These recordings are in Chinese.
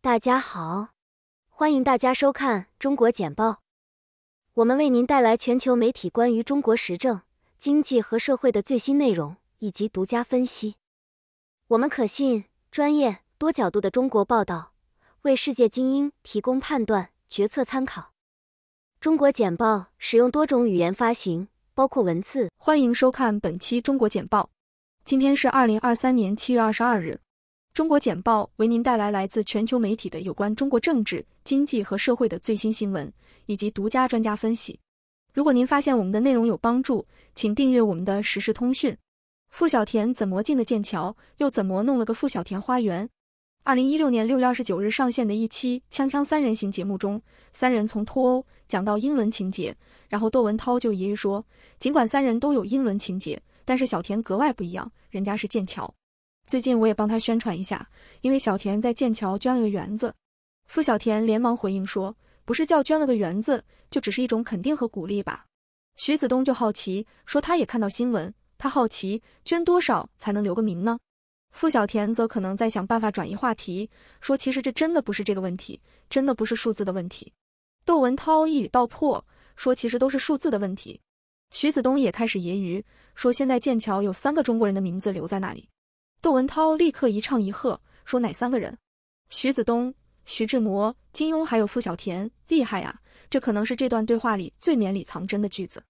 大家好，欢迎大家收看《中国简报》。我们为您带来全球媒体关于中国时政、经济和社会的最新内容以及独家分析。我们可信、专业、多角度的中国报道，为世界精英提供判断、决策参考。《中国简报》使用多种语言发行，包括文字。欢迎收看本期《中国简报》，今天是二零二三年七月二十二日。中国简报为您带来来自全球媒体的有关中国政治、经济和社会的最新新闻以及独家专家分析。如果您发现我们的内容有帮助，请订阅我们的时事通讯。傅小田怎么进的剑桥，又怎么弄了个傅小田花园？二零一六年六月二十九日上线的一期《锵锵三人行》节目中，三人从脱欧讲到英伦情节，然后窦文涛就揶揄说，尽管三人都有英伦情节，但是小田格外不一样，人家是剑桥。最近我也帮他宣传一下，因为小田在剑桥捐了个园子。傅小田连忙回应说：“不是叫捐了个园子，就只是一种肯定和鼓励吧。”徐子东就好奇说：“他也看到新闻，他好奇捐多少才能留个名呢？”傅小田则可能在想办法转移话题，说：“其实这真的不是这个问题，真的不是数字的问题。”窦文涛一语道破说：“其实都是数字的问题。”徐子东也开始揶揄说：“现在剑桥有三个中国人的名字留在那里。”窦文涛立刻一唱一和说：“哪三个人？徐子东、徐志摩、金庸，还有傅小田，厉害呀！这可能是这段对话里最绵里藏针的句子。”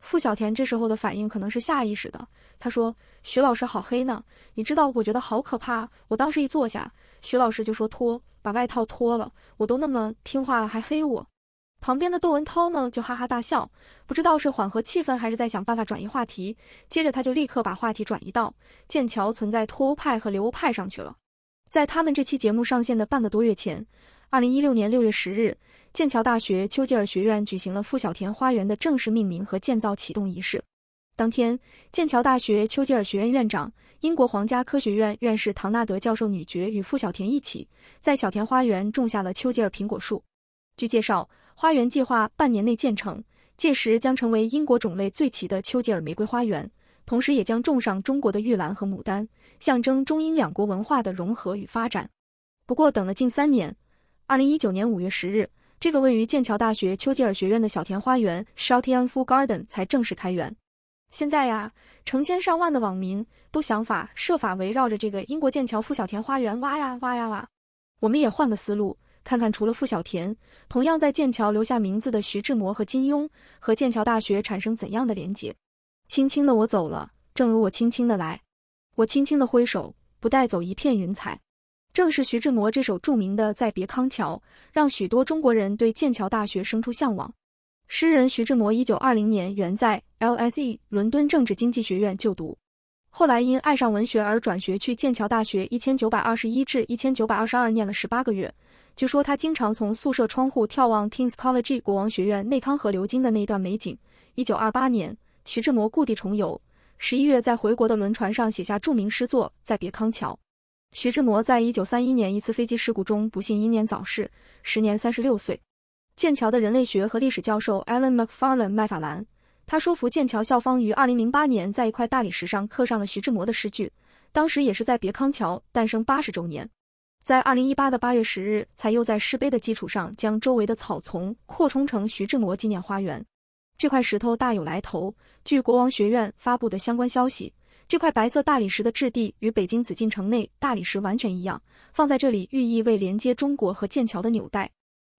傅小田这时候的反应可能是下意识的，他说：“徐老师好黑呢，你知道？我觉得好可怕。我当时一坐下，徐老师就说脱，把外套脱了。我都那么听话了，还黑我。”旁边的窦文涛呢，就哈哈大笑，不知道是缓和气氛，还是在想办法转移话题。接着，他就立刻把话题转移到剑桥存在脱欧派和留欧派上去了。在他们这期节目上线的半个多月前，二零一六年六月十日，剑桥大学丘吉尔学院举行了傅小田花园的正式命名和建造启动仪式。当天，剑桥大学丘吉尔学院院长、英国皇家科学院院士唐纳德教授女爵与傅小田一起，在小田花园种下了丘吉尔苹果树。据介绍，花园计划半年内建成，届时将成为英国种类最齐的丘吉尔玫瑰花园，同时也将种上中国的玉兰和牡丹，象征中英两国文化的融合与发展。不过，等了近三年，二零一九年五月十日，这个位于剑桥大学丘吉尔学院的小田花园 s h a w t e a n f u Garden） 才正式开园。现在呀，成千上万的网民都想法设法围绕着这个英国剑桥附小田花园挖呀挖呀挖。我们也换个思路。看看除了傅小田，同样在剑桥留下名字的徐志摩和金庸，和剑桥大学产生怎样的联结？轻轻的我走了，正如我轻轻的来，我轻轻的挥手，不带走一片云彩。正是徐志摩这首著名的《再别康桥》，让许多中国人对剑桥大学生出向往。诗人徐志摩，一九二零年原在 LSE 伦敦政治经济学院就读，后来因爱上文学而转学去剑桥大学，一千九百二十一至一千九百二十二念了十八个月。据说他经常从宿舍窗户眺望 King's College 国王学院内康河流经的那一段美景。一九二八年，徐志摩故地重游，十一月在回国的轮船上写下著名诗作《再别康桥》。徐志摩在一九三一年一次飞机事故中不幸英年早逝，时年三十六岁。剑桥的人类学和历史教授 Alan Macfarlane 麦法兰，他说服剑桥校方于二零零八年在一块大理石上刻上了徐志摩的诗句，当时也是在别康桥诞生八十周年。在二零一八的八月十日，才又在石碑的基础上，将周围的草丛扩充成徐志摩纪念花园。这块石头大有来头，据国王学院发布的相关消息，这块白色大理石的质地与北京紫禁城内大理石完全一样，放在这里寓意为连接中国和剑桥的纽带。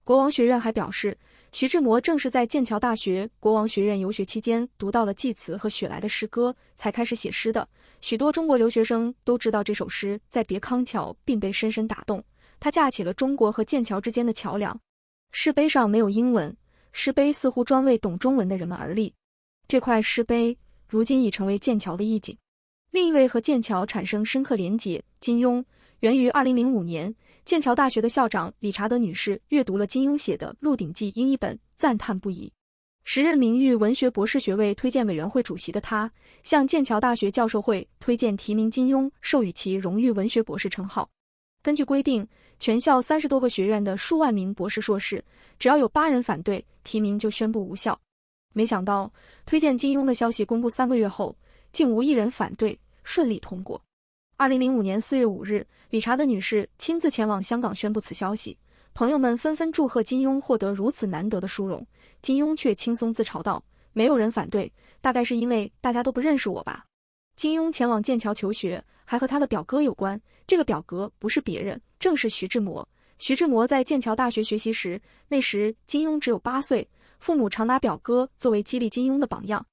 国王学院还表示，徐志摩正是在剑桥大学国王学院游学期间，读到了济慈和雪莱的诗歌，才开始写诗的。许多中国留学生都知道这首诗，在别康桥，并被深深打动。它架起了中国和剑桥之间的桥梁。诗碑上没有英文，诗碑似乎专为懂中文的人们而立。这块诗碑如今已成为剑桥的意境。另一位和剑桥产生深刻连结，金庸，源于2005年，剑桥大学的校长理查德女士阅读了金庸写的《鹿鼎记》英译本，赞叹不已。时任名誉文学博士学位推荐委员会主席的他，向剑桥大学教授会推荐提名金庸，授予其荣誉文学博士称号。根据规定，全校三十多个学院的数万名博士、硕士，只要有八人反对，提名就宣布无效。没想到，推荐金庸的消息公布三个月后，竟无一人反对，顺利通过。二零零五年四月五日，理查德女士亲自前往香港宣布此消息。朋友们纷纷祝贺金庸获得如此难得的殊荣，金庸却轻松自嘲道：“没有人反对，大概是因为大家都不认识我吧。”金庸前往剑桥求学，还和他的表哥有关。这个表哥不是别人，正是徐志摩。徐志摩在剑桥大学学习时，那时金庸只有八岁，父母常拿表哥作为激励金庸的榜样。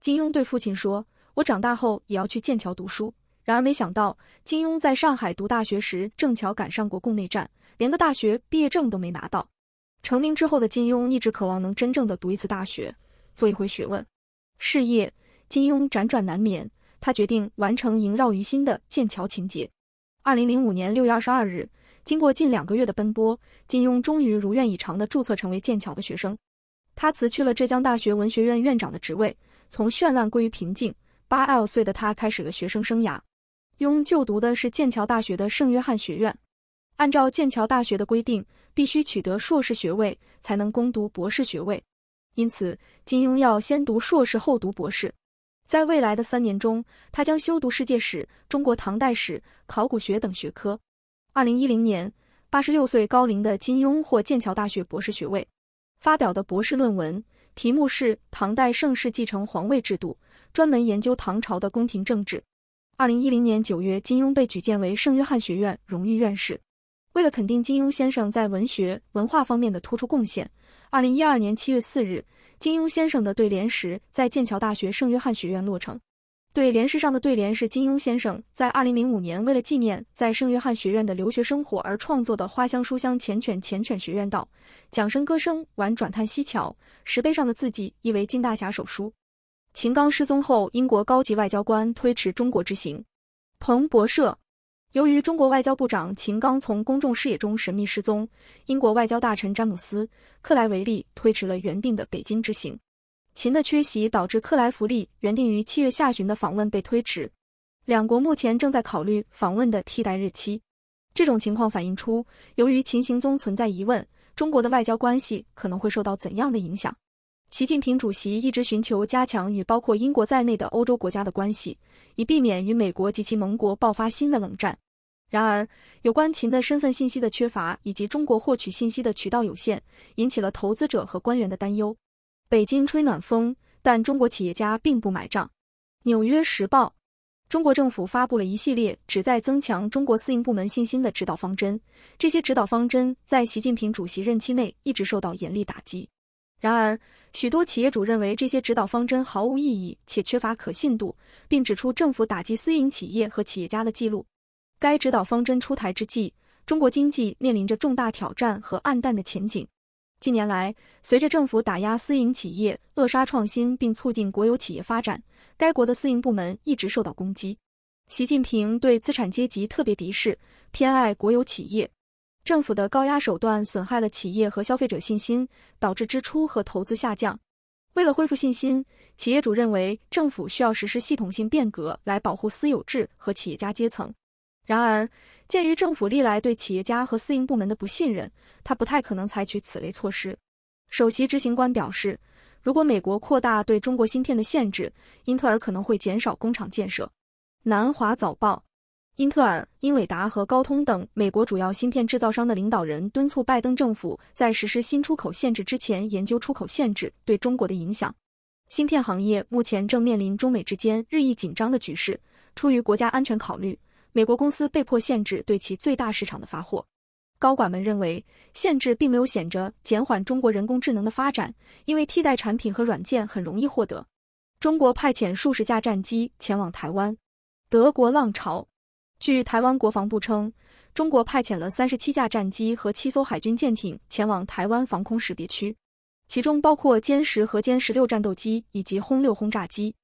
金庸对父亲说：“我长大后也要去剑桥读书。”然而，没想到金庸在上海读大学时，正巧赶上国共内战，连个大学毕业证都没拿到。成名之后的金庸一直渴望能真正的读一次大学，做一回学问。事业，金庸辗转难眠，他决定完成萦绕于心的剑桥情节。二零零五年六月二十二日，经过近两个月的奔波，金庸终于如愿以偿的注册成为剑桥的学生。他辞去了浙江大学文学院院长的职位，从绚烂归于平静。八 l 岁的他开始了学生生涯。雍就读的是剑桥大学的圣约翰学院。按照剑桥大学的规定，必须取得硕士学位才能攻读博士学位。因此，金庸要先读硕士后读博士。在未来的三年中，他将修读世界史、中国唐代史、考古学等学科。二零一零年，八十六岁高龄的金庸获剑桥大学博士学位，发表的博士论文题目是《唐代盛世继承皇位制度》，专门研究唐朝的宫廷政治。二零一零年九月，金庸被举荐为圣约翰学院荣誉院士。为了肯定金庸先生在文学文化方面的突出贡献，二零一二年七月四日，金庸先生的对联石在剑桥大学圣约翰学院落成。对联石上的对联是金庸先生在二零零五年为了纪念在圣约翰学院的留学生活而创作的“花香书香浅犬浅犬学院道，桨声歌声婉转叹西桥”。石碑上的字迹意为金大侠手书。秦刚失踪后，英国高级外交官推迟中国之行。彭博社，由于中国外交部长秦刚从公众视野中神秘失踪，英国外交大臣詹姆斯·克莱维利推迟了原定的北京之行。秦的缺席导致克莱弗利原定于七月下旬的访问被推迟。两国目前正在考虑访问的替代日期。这种情况反映出，由于秦行踪存在疑问，中国的外交关系可能会受到怎样的影响？习近平主席一直寻求加强与包括英国在内的欧洲国家的关系，以避免与美国及其盟国爆发新的冷战。然而，有关秦的身份信息的缺乏，以及中国获取信息的渠道有限，引起了投资者和官员的担忧。北京吹暖风，但中国企业家并不买账。《纽约时报》，中国政府发布了一系列旨在增强中国私营部门信心的指导方针，这些指导方针在习近平主席任期内一直受到严厉打击。然而，许多企业主认为这些指导方针毫无意义且缺乏可信度，并指出政府打击私营企业和企业家的记录。该指导方针出台之际，中国经济面临着重大挑战和暗淡的前景。近年来，随着政府打压私营企业、扼杀创新并促进国有企业发展，该国的私营部门一直受到攻击。习近平对资产阶级特别敌视，偏爱国有企业。政府的高压手段损害了企业和消费者信心，导致支出和投资下降。为了恢复信心，企业主认为政府需要实施系统性变革来保护私有制和企业家阶层。然而，鉴于政府历来对企业家和私营部门的不信任，他不太可能采取此类措施。首席执行官表示，如果美国扩大对中国芯片的限制，英特尔可能会减少工厂建设。南华早报。英特尔、英伟达和高通等美国主要芯片制造商的领导人敦促拜登政府在实施新出口限制之前研究出口限制对中国的影响。芯片行业目前正面临中美之间日益紧张的局势，出于国家安全考虑，美国公司被迫限制对其最大市场的发货。高管们认为，限制并没有显着减缓中国人工智能的发展，因为替代产品和软件很容易获得。中国派遣数十架战机前往台湾。德国浪潮。据台湾国防部称，中国派遣了三十七架战机和七艘海军舰艇前往台湾防空识别区，其中包括歼十和歼十六战斗机以及轰六轰炸机。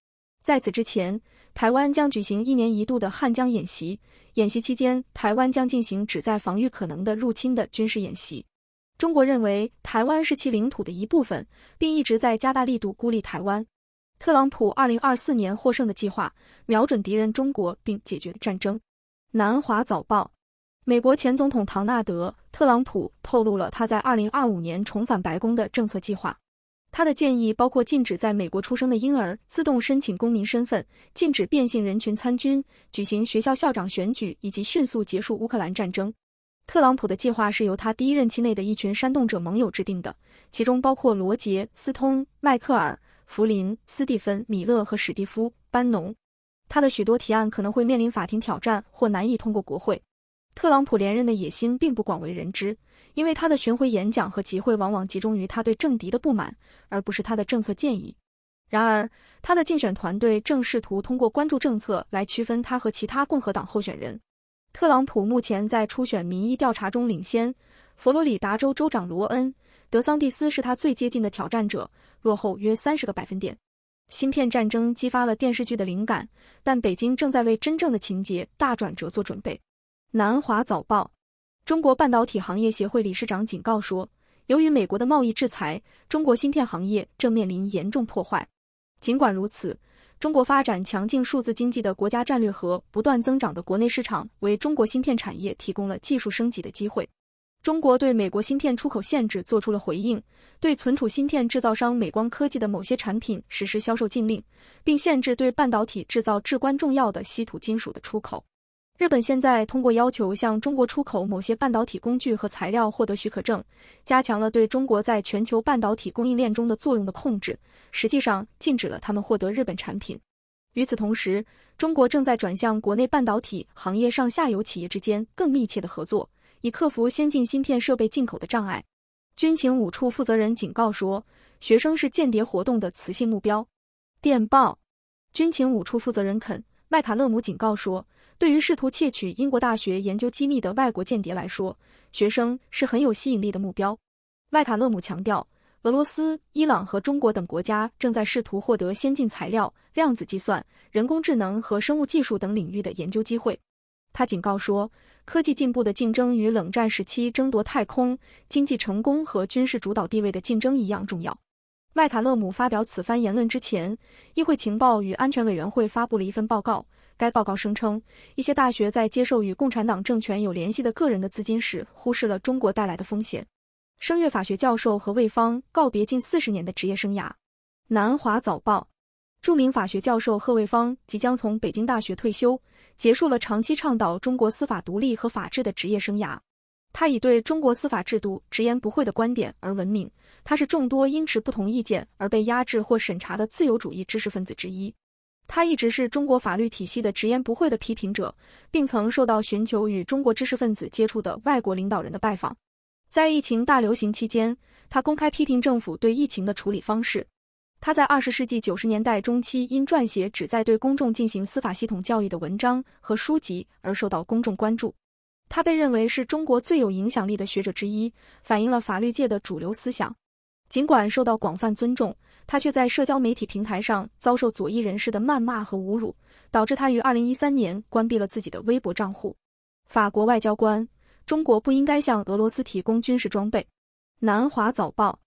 在此之前，台湾将举行一年一度的汉江演习，演习期间，台湾将进行旨在防御可能的入侵的军事演习。中国认为台湾是其领土的一部分，并一直在加大力度孤立台湾。特朗普二零二四年获胜的计划瞄准敌人中国，并解决战争。南华早报，美国前总统唐纳德·特朗普透露了他在二零二五年重返白宫的政策计划。他的建议包括禁止在美国出生的婴儿自动申请公民身份，禁止变性人群参军，举行学校校长选举，以及迅速结束乌克兰战争。特朗普的计划是由他第一任期内的一群煽动者盟友制定的，其中包括罗杰·斯通、迈克尔·弗林、斯蒂芬·米勒和史蒂夫·班农。他的许多提案可能会面临法庭挑战或难以通过国会。特朗普连任的野心并不广为人知，因为他的巡回演讲和集会往往集中于他对政敌的不满，而不是他的政策建议。然而，他的竞选团队正试图通过关注政策来区分他和其他共和党候选人。特朗普目前在初选民意调查中领先，佛罗里达州州长罗恩·德桑蒂斯是他最接近的挑战者，落后约三十个百分点。芯片战争激发了电视剧的灵感，但北京正在为真正的情节大转折做准备。南华早报，中国半导体行业协会理事长警告说，由于美国的贸易制裁，中国芯片行业正面临严重破坏。尽管如此，中国发展强劲数字经济的国家战略和不断增长的国内市场，为中国芯片产业提供了技术升级的机会。中国对美国芯片出口限制做出了回应，对存储芯片制造商美光科技的某些产品实施销售禁令，并限制对半导体制造至关重要的稀土金属的出口。日本现在通过要求向中国出口某些半导体工具和材料获得许可证，加强了对中国在全球半导体供应链中的作用的控制，实际上禁止了他们获得日本产品。与此同时，中国正在转向国内半导体行业上下游企业之间更密切的合作。以克服先进芯片设备进口的障碍，军情五处负责人警告说，学生是间谍活动的磁性目标。电报，军情五处负责人肯·麦卡勒姆警告说，对于试图窃取英国大学研究机密的外国间谍来说，学生是很有吸引力的目标。麦卡勒姆强调，俄罗斯、伊朗和中国等国家正在试图获得先进材料、量子计算、人工智能和生物技术等领域的研究机会。他警告说，科技进步的竞争与冷战时期争夺太空、经济成功和军事主导地位的竞争一样重要。麦卡勒姆发表此番言论之前，议会情报与安全委员会发布了一份报告。该报告声称，一些大学在接受与共产党政权有联系的个人的资金时，忽视了中国带来的风险。声乐法学教授和魏芳告别近四十年的职业生涯。南华早报。著名法学教授贺卫方即将从北京大学退休，结束了长期倡导中国司法独立和法治的职业生涯。他以对中国司法制度直言不讳的观点而闻名。他是众多因持不同意见而被压制或审查的自由主义知识分子之一。他一直是中国法律体系的直言不讳的批评者，并曾受到寻求与中国知识分子接触的外国领导人的拜访。在疫情大流行期间，他公开批评政府对疫情的处理方式。他在二十世纪九十年代中期因撰写旨在对公众进行司法系统教育的文章和书籍而受到公众关注。他被认为是中国最有影响力的学者之一，反映了法律界的主流思想。尽管受到广泛尊重，他却在社交媒体平台上遭受左翼人士的谩骂和侮辱，导致他于二零一三年关闭了自己的微博账户。法国外交官：中国不应该向俄罗斯提供军事装备。南华早报。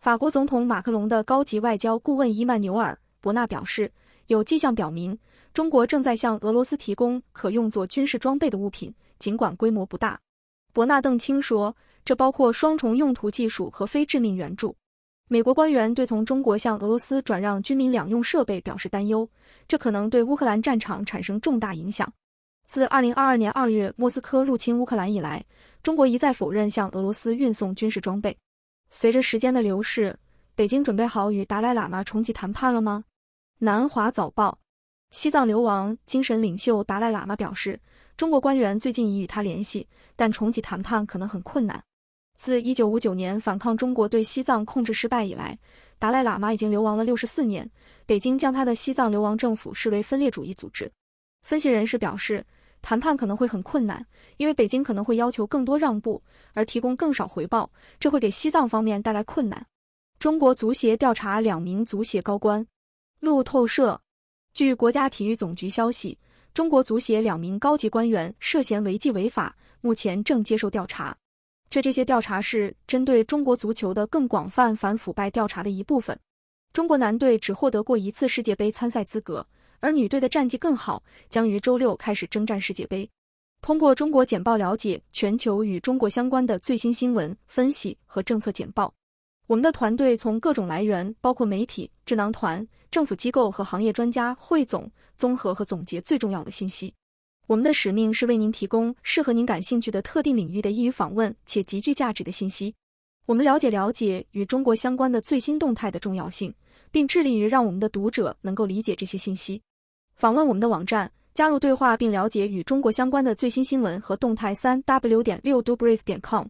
法国总统马克龙的高级外交顾问伊曼纽尔·伯纳表示，有迹象表明，中国正在向俄罗斯提供可用作军事装备的物品，尽管规模不大。伯纳邓青说，这包括双重用途技术和非致命援助。美国官员对从中国向俄罗斯转让军民两用设备表示担忧，这可能对乌克兰战场产生重大影响。自2022年2月莫斯科入侵乌克兰以来，中国一再否认向俄罗斯运送军事装备。随着时间的流逝，北京准备好与达赖喇嘛重启谈判了吗？南华早报，西藏流亡精神领袖达赖喇嘛表示，中国官员最近已与他联系，但重启谈判可能很困难。自1959年反抗中国对西藏控制失败以来，达赖喇嘛已经流亡了64年。北京将他的西藏流亡政府视为分裂主义组织。分析人士表示。谈判可能会很困难，因为北京可能会要求更多让步而提供更少回报，这会给西藏方面带来困难。中国足协调查两名足协高官。路透社，据国家体育总局消息，中国足协两名高级官员涉嫌违纪违法，目前正接受调查。这这些调查是针对中国足球的更广泛反腐败调查的一部分。中国男队只获得过一次世界杯参赛资格。而女队的战绩更好，将于周六开始征战世界杯。通过中国简报了解全球与中国相关的最新新闻分析和政策简报。我们的团队从各种来源，包括媒体、智囊团、政府机构和行业专家，汇总、综合和总结最重要的信息。我们的使命是为您提供适合您感兴趣的特定领域的易于访问且极具价值的信息。我们了解了解与中国相关的最新动态的重要性，并致力于让我们的读者能够理解这些信息。访问我们的网站，加入对话，并了解与中国相关的最新新闻和动态。三 w 点六 do b r i e f t h 点 com。